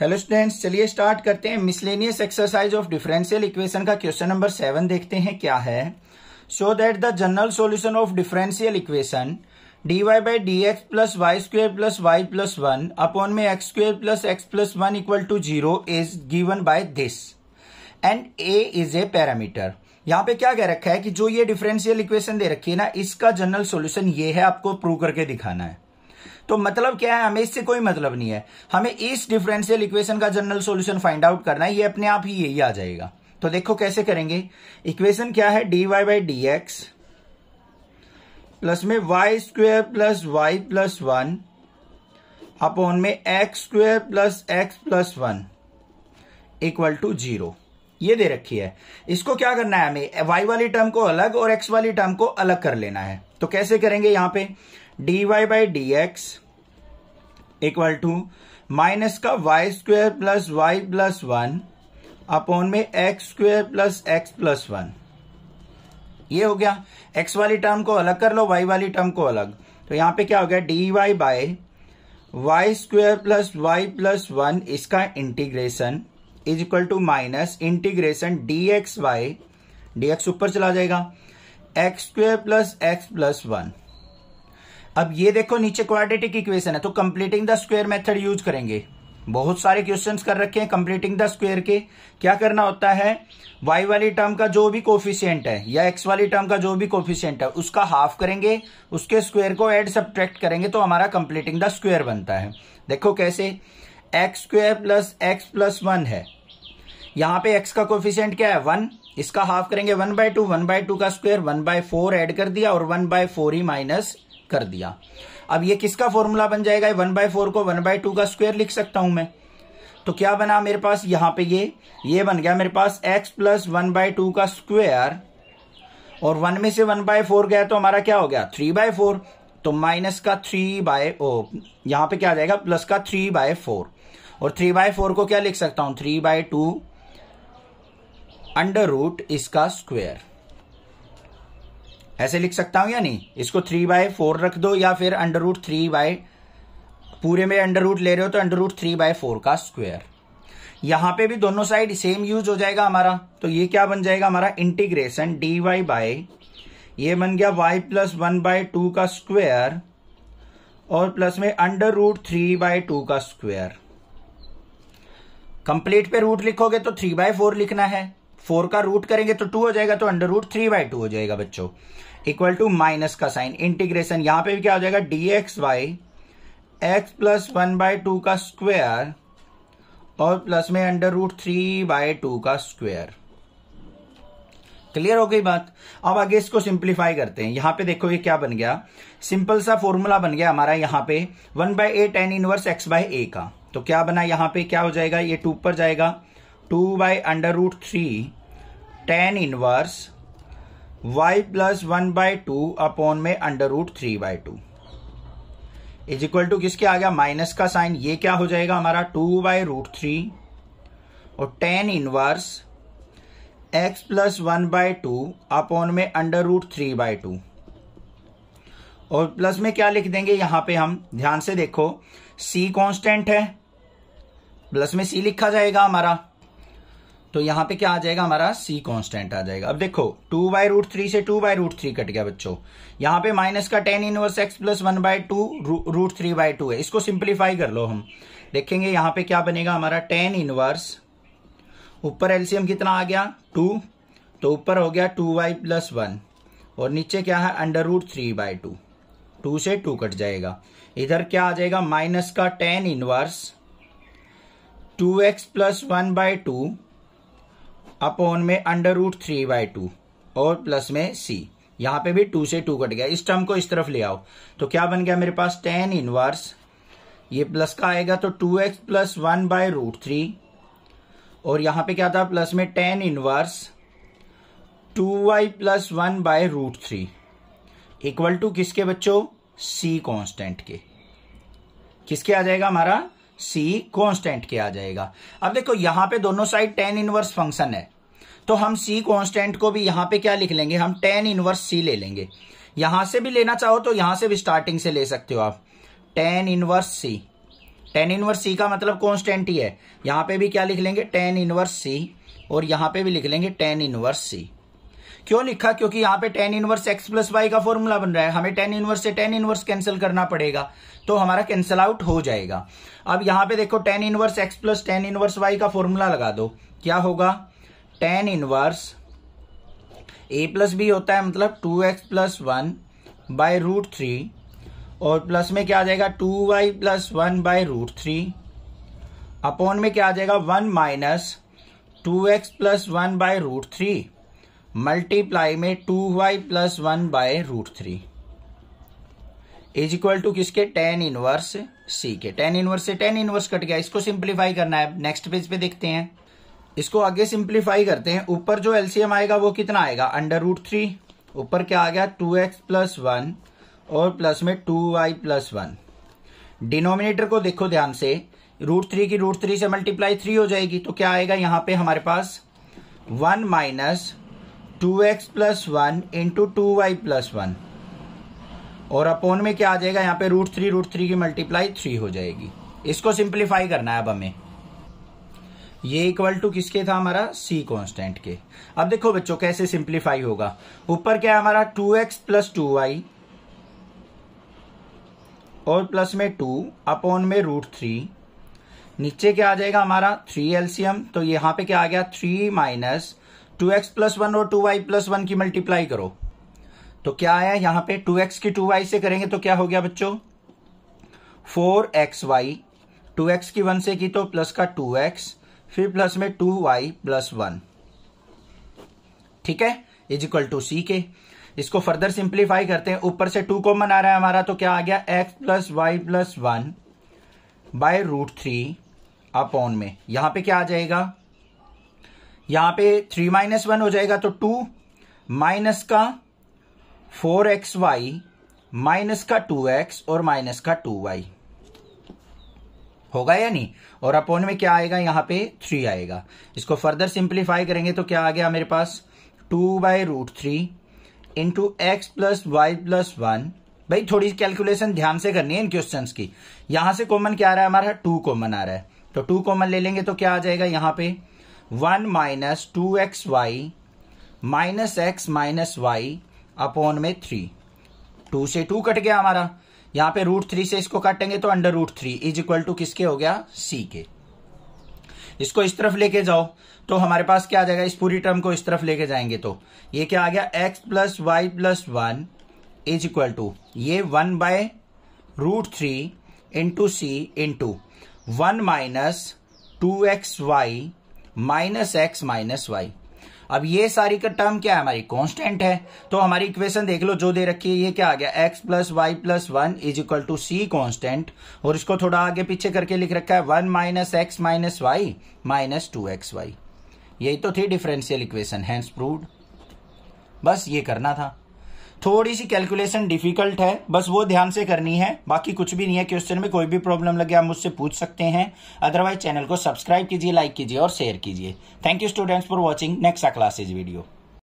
hello students चलिए start करते हैं miscellaneous exercise of differential equation का क्वेश्चन नंबर सेवन देखते हैं क्या है so that the general solution of differential equation d y by d x plus y square plus y plus one upon में x square plus x plus one equal to zero is given by this and a is a parameter यहाँ पे क्या कह रखा है कि जो ये डिफरेंशियल इक्वेशन दे रखी है ना इसका जनरल सोल्यूशन ये है आपको प्रूव करके दिखाना है तो मतलब क्या है हमें इससे कोई मतलब नहीं है हमें इस डिफरेंशियल इक्वेशन का जनरल सोल्यूशन फाइंड आउट करना है ये अपने आप ही यही आ जाएगा तो देखो कैसे करेंगे इक्वेशन क्या है d y by d x plus में y square plus y plus one upon में x square plus x plus one equal to zero ये दे रखी है इसको क्या करना है हमें वाई वाली टर्म को अलग और एक्स वाली टर्म को अलग कर लेना है तो कैसे करेंगे यहां पे d y by d x equal to minus का y square plus y plus one upon में x square plus x plus one ये हो गया एक्स वाली टर्म को अलग कर लो वाई वाली टर्म को अलग तो यहां पे क्या हो गया d y by y square plus y plus one इसका integration is equal to minus integration d x y d x ऊपर चला जाएगा x square plus x plus one अब ये देखो नीचे क्वाड्रेटिक इक्वेशन है तो completing the square method use करेंगे बहुत सारे क्वेश्चंस कर रखे हैं कंप्लीटिंग द स्क्वायर के क्या करना होता है वाई वाली टर्म का जो भी कोफिशियंट है या एक्स वाली टर्म का जो भी कोफिशियंट है उसका हाफ करेंगे उसके स्क्वायर को एड सब्ट्रैक्ट करेंगे तो हमारा कंप्लीटिंग द स्क्वेयर बनता है देखो कैसे x square plus x plus one है यहां पे एक्स का कोफिशियंट क्या है वन इसका हाफ करेंगे one by two one by two का square one by four add कर दिया और वन बाय फोर ही माइनस कर दिया अब ये किसका फॉर्मूला बन जाएगा वन बाय फोर को वन बाय टू का स्क्वायर लिख सकता हूं मैं तो क्या बना मेरे पास यहां पे ये ये बन गया मेरे पास x plus one by two का स्क्वायर और वन में से वन बाय फोर गया तो हमारा क्या हो गया थ्री बाय फोर तो माइनस का थ्री बाय ओ यहां पे क्या आ जाएगा प्लस का थ्री बाय फोर और थ्री बाय फोर को क्या लिख सकता हूं three by two under root इसका स्क्वायर ऐसे लिख सकता हूं या नहीं इसको थ्री बाय फोर रख दो या फिर अंडर रूट थ्री बाय पूरे में अंडर रूट ले रहे हो तो under root three by four का स्क्वायर यहां पे भी दोनों साइड सेम यूज हो जाएगा हमारा तो ये क्या बन जाएगा हमारा इंटीग्रेशन डी वाई बाय ये बन गया y plus one by two का स्क्वायर और प्लस में under root three by two का स्क्वायर कंप्लीट पे रूट लिखोगे तो थ्री बाय फोर लिखना है फोर का रूट करेंगे तो टू हो जाएगा तो under root three by two हो जाएगा बच्चों इक्वल टू माइनस का साइन इंटीग्रेशन यहां पे भी क्या हो जाएगा d x by x plus one by two का स्क्वेयर और प्लस में under root three by two का स्क्वेयर क्लियर हो गई बात अब आगे इसको सिंप्लीफाई करते हैं यहां पे देखो ये क्या बन गया सिंपल सा फॉर्मूला बन गया हमारा यहां पे one by a tan inverse x by a का तो क्या बना यहां पे क्या हो जाएगा ये टू पर जाएगा two by under root three tan inverse y plus one by two upon में under root three by two is equal to किसके आ गया माइनस का साइन ये क्या हो जाएगा हमारा टू बाई रूट थ्री और tan inverse x plus one by two upon में under root three by two और प्लस में क्या लिख देंगे यहां पे हम ध्यान से देखो सी कांस्टेंट है प्लस में सी लिखा जाएगा हमारा तो यहां पे क्या आ जाएगा हमारा सी कांस्टेंट आ जाएगा अब देखो टू बाई रूट थ्री से two by root three cut गया बच्चों यहां पे माइनस का tan inverse x plus one by two root three by two है इसको सिंप्लीफाई कर लो हम देखेंगे यहां पे क्या बनेगा हमारा टेन इनवर्स ऊपर एलसीएम कितना आ गया टू तो ऊपर हो गया टू वाई प्लस वन और नीचे क्या है under root three by two two से टू कट जाएगा इधर क्या आ जाएगा माइनस का tan inverse two x plus one by two upon में under root three by two और प्लस में सी यहां पे भी टू से टू कट गया इस टर्म को इस तरफ ले आओ तो क्या बन गया मेरे पास टेन इनवर्स ये प्लस का आएगा तो two x plus one by root three और यहां पे क्या था प्लस में tan inverse two y plus one by root three equal to किसके बच्चों सी कॉन्स्टेंट के किसके आ जाएगा हमारा सी कॉन्स्टेंट के आ जाएगा अब देखो यहां पे दोनों साइड टेन इनवर्स फंक्शन है तो हम सी कॉन्स्टेंट को भी यहां पर क्या लिख लेंगे हम टेन इनवर्स सी ले लेंगे यहां से भी लेना चाहो तो यहां से भी स्टार्टिंग से ले सकते हो आप tan inverse c tan inverse c का मतलब कॉन्स्टेंट ही है यहां पे भी क्या लिख लेंगे टेन इनवर्स सी और यहां पे भी लिख लेंगे टेन इनवर्स सी क्यों लिखा क्योंकि यहां पे tan inverse x plus y का फॉर्मूला बन रहा है हमें टेन इनवर्स से टेन इनवर्स कैंसिल करना पड़ेगा तो हमारा कैंसिल आउट हो जाएगा अब यहां पर देखो tan inverse x plus tan inverse y का फॉर्मूला लगा दो क्या होगा tan inverse a plus b होता है मतलब two x plus one by root three और प्लस में क्या आ जाएगा two y plus one by root three upon में क्या आ जाएगा one minus two x plus one by root three multiply में two y plus one by root three is equal to किसके टेन इनवर्स सी के tan inverse से tan inverse cut गया इसको सिंप्लीफाई करना है नेक्स्ट पेज पे देखते हैं इसको आगे सिंप्लीफाई करते हैं ऊपर जो एलसीएम आएगा वो कितना आएगा अंडर रूट थ्री ऊपर क्या आ गया टू एक्स प्लस वन और प्लस में two y plus one denominator को देखो ध्यान से रूट थ्री की रूट थ्री से मल्टीप्लाई थ्री हो जाएगी तो क्या आएगा यहाँ पे हमारे पास one minus two x plus one into two y plus one और अपोन में क्या आ जाएगा यहाँ पे रूट थ्री रूट थ्री की मल्टीप्लाई थ्री हो जाएगी इसको सिंप्लीफाई करना है अब हमें ये इक्वल टू किसके था हमारा सी कॉन्स्टेंट के अब देखो बच्चों कैसे सिंप्लीफाई होगा ऊपर क्या है हमारा two x plus two y और प्लस में टू अपॉन में रूट थ्री नीचे क्या आ जाएगा हमारा थ्री एलसीएम तो यहां पे क्या आ गया three minus two x plus one और टू वाई प्लस वन की मल्टीप्लाई करो तो क्या आया यहां पे टू एक्स की टू वाई से करेंगे तो क्या हो गया बच्चों four x y two x की वन से की तो प्लस का टू एक्स फिर प्लस में टू वाई प्लस वन ठीक है इज इक्वल टू सी के इसको फर्दर सिंप्लीफाई करते हैं ऊपर से टू को मना रहा है हमारा तो क्या आ गया x plus y plus one by root three upon में यहां पे क्या आ जाएगा यहां पे थ्री माइनस वन हो जाएगा तो टू माइनस का फोर एक्स वाई माइनस का टू एक्स और माइनस का टू वाई होगा या नहीं और अपॉन में क्या आएगा यहाँ पे थ्री आएगा इसको फर्दर सिंप्लीफाई करेंगे तो क्या आ गया मेरे पास two by root three into x plus y plus one भाई थोड़ी कैलकुलेशन ध्यान से करनी है इन क्वेश्चंस की यहां से कॉमन क्या आ रहा है हमारा टू कॉमन आ रहा है तो टू कॉमन ले लेंगे तो क्या आ जाएगा यहां पे one minus two x y minus x minus y upon में थ्री टू से टू कट गया हमारा यहां पे रूट थ्री से इसको काटेंगे तो under root three is equal to किसके हो गया सी के इसको इस तरफ लेके जाओ तो हमारे पास क्या आ जाएगा इस पूरी टर्म को इस तरफ लेके जाएंगे तो ये क्या आ गया x plus y plus one is equal to ये one by root three into c into one minus two x y minus x minus y अब ये सारी का टर्म क्या है हमारी कांस्टेंट है तो हमारी इक्वेशन देख लो जो दे रखी है ये क्या आ गया x plus y plus one is equal to c constant और इसको थोड़ा आगे पीछे करके लिख रखा है one minus x minus y minus two x y यही तो थी डिफरेंशियल इक्वेशन हैंस प्रूव्ड बस ये करना था थोड़ी सी कैलकुलेशन डिफिकल्ट है बस वो ध्यान से करनी है बाकी कुछ भी नहीं है क्वेश्चन में कोई भी प्रॉब्लम लगे आप मुझसे पूछ सकते हैं अदरवाइज चैनल को सब्सक्राइब कीजिए लाइक कीजिए और शेयर कीजिए thank you students for watching next classes video